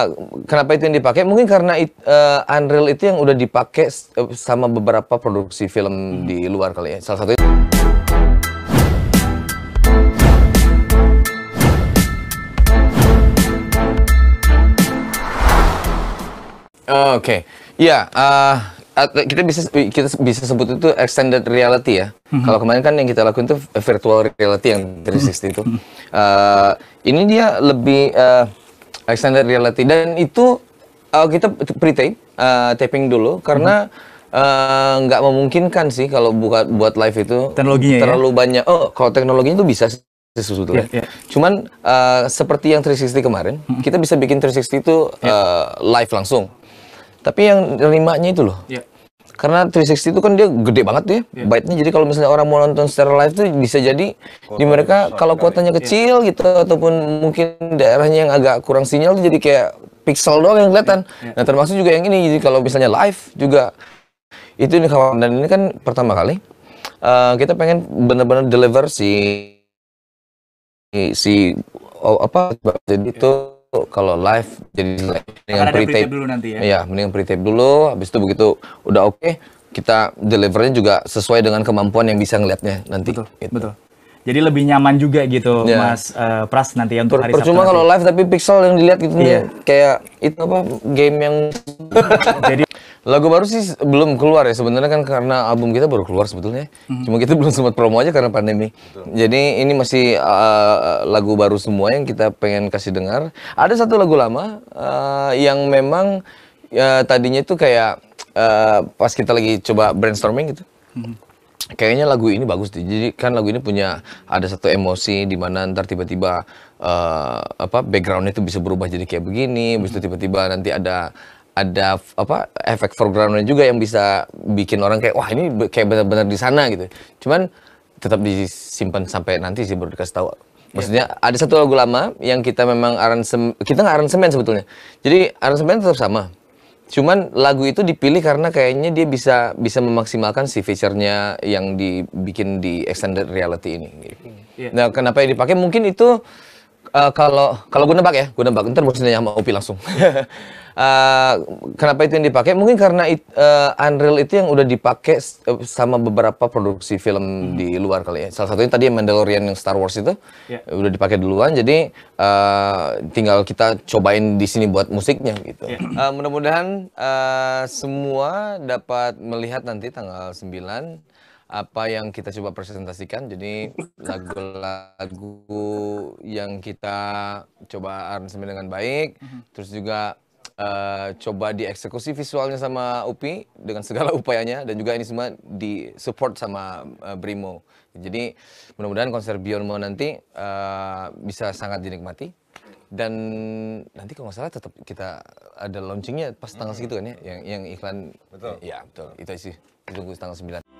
Ah, kenapa itu yang dipakai? Mungkin karena it, uh, Unreal itu yang udah dipakai eh, sama beberapa produksi film hmm. di luar kali ya. Salah satunya Oke, okay. ya yeah, uh, kita bisa kita bisa sebut itu extended reality ya. Mm -hmm. Kalau kemarin kan yang kita lakukan itu virtual reality yang 360 hmm. itu. Uh, ini dia lebih uh, extended reality dan itu uh, kita pre-tape uh, taping dulu karena uh, nggak hmm. uh, memungkinkan sih kalau buat buat live itu teknologinya ya? terlalu ya? banyak oh kalau teknologinya itu bisa sih yeah, yeah. Iya. cuman uh, seperti yang 360 kemarin hmm. kita bisa bikin 360 itu yeah. Uh, live langsung tapi yang nerimanya itu loh yeah karena 360 itu kan dia gede banget ya yeah. byte-nya jadi kalau misalnya orang mau nonton secara live tuh bisa jadi Kota di mereka kalau kuotanya iya. kecil yeah. gitu ataupun mungkin daerahnya yang agak kurang sinyal tuh jadi kayak pixel doang yang kelihatan yeah. Yeah. nah termasuk juga yang ini jadi kalau misalnya live juga itu ini kawan dan ini kan pertama kali uh, kita pengen benar-benar deliver si si oh, apa jadi iya. itu kalau live jadi mendingan pre-tape dulu nanti ya. Iya, mendingan pre-tape dulu habis itu begitu udah oke okay, kita delivernya juga sesuai dengan kemampuan yang bisa ngelihatnya nanti. Betul. Gitu. Betul. Jadi lebih nyaman juga gitu yeah. Mas uh, Pras nanti yang untuk per hari cuma kalau live tapi pixel yang dilihat gitu yeah. kayak itu apa game yang jadi Lagu baru sih belum keluar ya sebenarnya kan karena album kita baru keluar sebetulnya. hmm. Cuma kita belum sempat promo aja karena pandemi. Betul. Jadi ini masih uh, lagu baru semua yang kita pengen kasih dengar. Ada satu lagu lama uh, yang memang uh, tadinya itu kayak uh, pas kita lagi coba brainstorming gitu. hmm kayaknya lagu ini bagus deh. Jadi kan lagu ini punya ada satu emosi di mana ntar tiba-tiba uh, apa backgroundnya itu bisa berubah jadi kayak begini, hmm. bisa tiba-tiba nanti ada ada apa efek foregroundnya juga yang bisa bikin orang kayak wah ini kayak benar-benar di sana gitu. Cuman tetap disimpan sampai nanti sih baru dikasih tahu. Iya. Maksudnya yeah. ada satu lagu lama yang kita memang aransemen kita nggak aransemen sebetulnya. Jadi aransemen tetap sama. Cuman lagu itu dipilih karena kayaknya dia bisa bisa memaksimalkan si feature yang dibikin di extended reality ini. Gitu. Yeah. Nah, kenapa yang dipakai? Mungkin itu uh, kalau kalau gue nembak ya, gue nembak. Ntar maksudnya nanya sama Opi langsung. uh, kenapa itu yang dipakai? Mungkin karena it, uh, Unreal itu yang udah dipakai eh, sama beberapa produksi film hmm. di luar kali ya. Salah satunya tadi Mandalorian yang Star Wars itu yeah. udah dipakai duluan, jadi uh, tinggal kita cobain di sini buat musiknya gitu. Yeah. Ya. Uh, Mudah-mudahan uh, semua dapat melihat nanti tanggal 9 apa yang kita coba presentasikan. Jadi lagu-lagu yang kita coba aransemen dengan baik, hmm. terus juga Eh, coba dieksekusi visualnya sama UPI dengan segala upayanya dan juga ini semua di support sama uh, Brimo. Jadi mudah-mudahan konser Beyond nanti uh, bisa sangat dinikmati dan nanti kalau nggak salah tetap kita ada launchingnya pas tanggal segitu kan ya yang yang iklan betul. ya betul itu sih tunggu tanggal 9